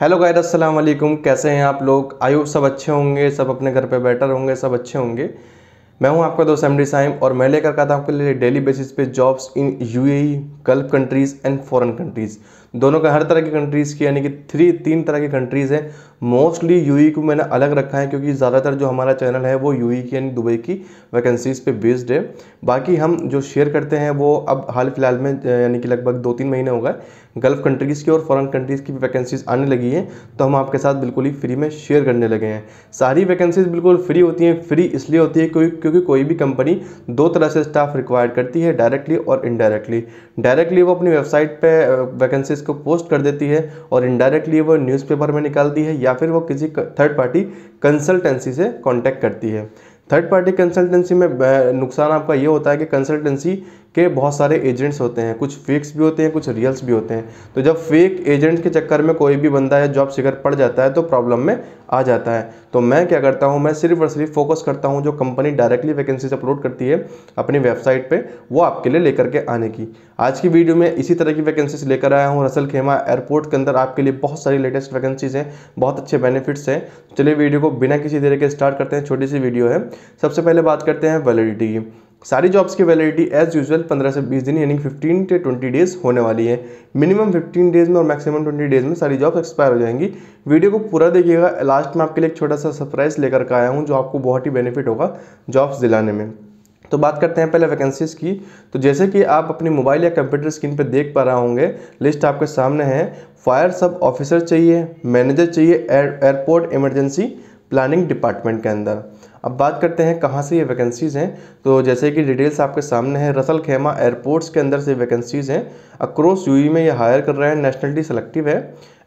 hello गायर अस्सलाम वालेकुम कैसे हैं आप लोग आयो सब अच्छे होंगे सब अपने घर पे बेटर होंगे सब अच्छे होंगे मैं हूं आपका दोस्त एमडी साइम और मैं लेकर आता हूं आपके लिए डेली बेसिस पे jobs in UAE Gulf countries and foreign countries दोनों का हर तरह की कंट्रीज़ की यानी कि थ्री तीन तरह की कंट्रीज़ हैं मोस्टली यूई e को मैंने अलग रखा है क्योंकि ज़्यादातर जो हमारा चैनल है वो यूई e की यानी दुबई की वैकेंसीज़ पे बेस्ड है बाकी हम जो शेयर करते हैं वो अब हाल फिलहाल में यानी कि लगभग दो तीन महीने हो गए गल्फ़ कंट्रीज़ की और फॉरन कंट्रीज़ की वैकेंसीज़ आने लगी हैं तो हम आपके साथ बिल्कुल ही फ्री में शेयर करने लगे हैं सारी वैकेंसीज़ बिल्कुल फ्री होती हैं फ्री इसलिए होती है क्योंकि कोई भी कंपनी दो तरह से स्टाफ रिक्वायर करती है डायरेक्टली और इनडायरेक्टली डायरेक्टली वो अपनी वेबसाइट पर वैकेंसीज मैसेज को पोस्ट कर देती है और इनडायरेक्टली वो न्यूज़पेपर में निकालती है या फिर वो किसी थर्ड पार्टी कंसल्टेंसी से कॉन्टैक्ट करती है थर्ड पार्टी कंसल्टेंसी में नुकसान आपका ये होता है कि कंसल्टेंसी के बहुत सारे एजेंट्स होते हैं कुछ फेक्स भी होते हैं कुछ रियल्स भी होते हैं तो जब फेक एजेंट्स के चक्कर में कोई भी बंदा है जॉब सीकर पड़ जाता है तो प्रॉब्लम में आ जाता है तो मैं क्या करता हूँ मैं सिर्फ और सिर्फ फोकस करता हूँ जो कंपनी डायरेक्टली वैकेंसीज अपलोड करती है अपनी वेबसाइट पर वो आपके लिए लेकर के आने की आज की वीडियो में इसी तरह की वैकेंसीज लेकर आया हूँ रसल खेमा एयरपोर्ट के अंदर आपके लिए बहुत सारी लेटेस्ट वैकेंसीज हैं बहुत अच्छे बेनिफिट्स हैं चलिए वीडियो को बिना किसी तरह के स्टार्ट करते हैं छोटी सी वीडियो है सबसे पहले बात करते हैं वैलिडिटी की सारी जॉब्स की वैलिडिटी एज यूजल 15 से 20 दिन यानी 15 टू 20 डेज होने वाली है मिनिमम 15 डेज में और मैक्सिमम 20 डेज में सारी जॉब्स एक्सपायर हो जाएंगी वीडियो को पूरा देखिएगा लास्ट में आपके लिए एक छोटा सा सरप्राइज लेकर के आया हूँ जो आपको बहुत ही बेनिफिट होगा जॉब्स दिलाने में तो बात करते हैं पहले वैकेंसीज़ की तो जैसे कि आप अपने मोबाइल या कंप्यूटर स्क्रीन पर देख पा रहे होंगे लिस्ट आपके सामने है फायर सब ऑफिसर चाहिए मैनेजर चाहिए एयरपोर्ट इमरजेंसी प्लानिंग डिपार्टमेंट के अंदर अब बात करते हैं कहाँ से ये वैकेंसीज़ हैं तो जैसे कि डिटेल्स आपके सामने है रसल खेमा एयरपोर्ट्स के अंदर से वैकेंसीज़ हैं अक्रॉस यू e में ये हायर कर रहा है नेशनलिटी सेलेक्टिव है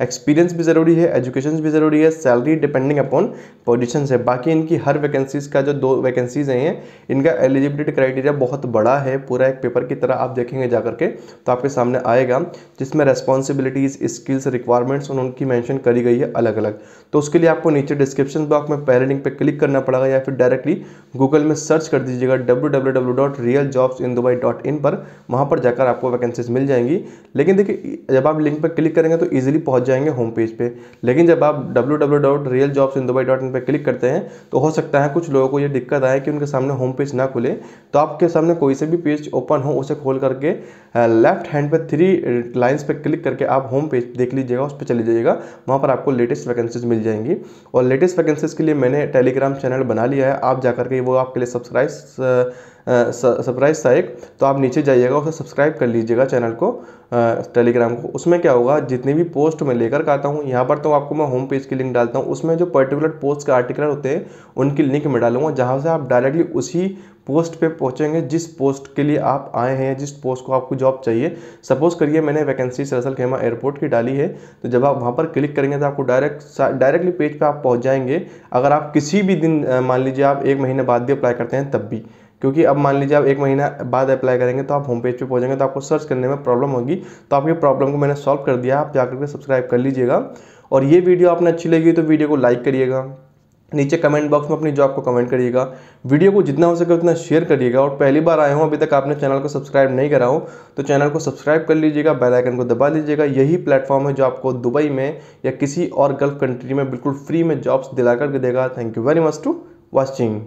एक्सपीरियंस भी ज़रूरी है एजुकेशन भी ज़रूरी है सैलरी डिपेंडिंग अपॉन पोजिशन है बाकी इनकी हर वैकेंसीज का जो दो वैकेंसीज हैं इनका एलिजिबिलिटी क्राइटेरिया बहुत बड़ा है पूरा एक पेपर की तरह आप देखेंगे जा करके तो आपके सामने आएगा जिसमें रेस्पॉन्सिबिलिटीज़ स्किल्स रिक्वायरमेंट्स उनकी मैंशन करी गई है अलग अलग तो उसके लिए आपको नीचे डिस्क्रिप्शन बॉक्स में पहले लिंक पर क्लिक करना पड़ेगा या फिर डायरेक्टली गूगल में सर्च कर दीजिएगा डब्ल्यू पर वहाँ पर जाकर आपको वैकेंसीज मिल जाएंगे जाएंगी लेकिन देखिए जब आप लिंक पर क्लिक करेंगे तो ईजिली पहुंच जाएंगे होम पेज पे लेकिन जब आप W W dot real jobs in Dubai dot in पर क्लिक करते हैं तो हो सकता है कुछ लोगों को ये दिक्कत आए कि उनके सामने होम पेज ना खुले तो आपके सामने कोई से भी पेज ओपन हो उसे खोल करके लेफ्ट हैंड पर थ्री लाइन्स पर क्लिक करके आप होम पेज देख लीजिएगा उस पर चले जाइएगा वहाँ पर आपको लेटेस्ट वैकेंसीज मिल जाएंगी और लेटेस्ट वैकेंसीज के लिए मैंने टेलीग्राम चैनल बना लिया है आप जाकर के वो आपके लिए सब्सक्राइब सरप्राइज था एक तो आप नीचे जाइएगा उसे सब्सक्राइब कर लीजिएगा चैनल को टेलीग्राम को उसमें क्या होगा जितनी भी पोस्ट मैं लेकर आता हूँ यहाँ पर तो आपको मैं होम पेज की लिंक डालता हूँ उसमें जो पर्टिकुलर पोस्ट के आर्टिकल होते हैं उनकी लिंक मैं डालूंगा जहाँ से आप डायरेक्टली उसी पोस्ट पे पहुँचेंगे जिस पोस्ट के लिए आप आए हैं जिस पोस्ट को आपको जॉब चाहिए सपोज़ करिए मैंने वैकेंसी सरसल खेमा एयरपोर्ट की डाली है तो जब आप वहाँ पर क्लिक करेंगे तो आपको डायरेक्ट डायरेक्टली पेज पे आप पहुँच जाएंगे अगर आप किसी भी दिन मान लीजिए आप एक महीने बाद भी अप्लाई करते हैं तब भी क्योंकि अब मान लीजिए आप एक महीना बाद अप्लाई करेंगे तो आप होम पेज पर पहुंचेंगे तो आपको सर्च करने में प्रॉब्लम होगी तो आपकी प्रॉब्लम को मैंने सॉल्व कर दिया आप जाकर के सब्सक्राइब कर लीजिएगा और ये वीडियो आपने अच्छी लगी तो वीडियो को लाइक करिएगा नीचे कमेंट बॉक्स में अपनी जॉब को कमेंट करिएगा वीडियो को जितना हो सके उतना शेयर करिएगा और पहली बार आए हो अभी तक आपने चैनल को सब्सक्राइब नहीं करा हो तो चैनल को सब्सक्राइब कर लीजिएगा बेल आइकन को दबा लीजिएगा यही प्लेटफॉर्म है जो आपको दुबई में या किसी और गल्फ कंट्री में बिल्कुल फ्री में जॉब्स दिला कर देगा thank you very much to watching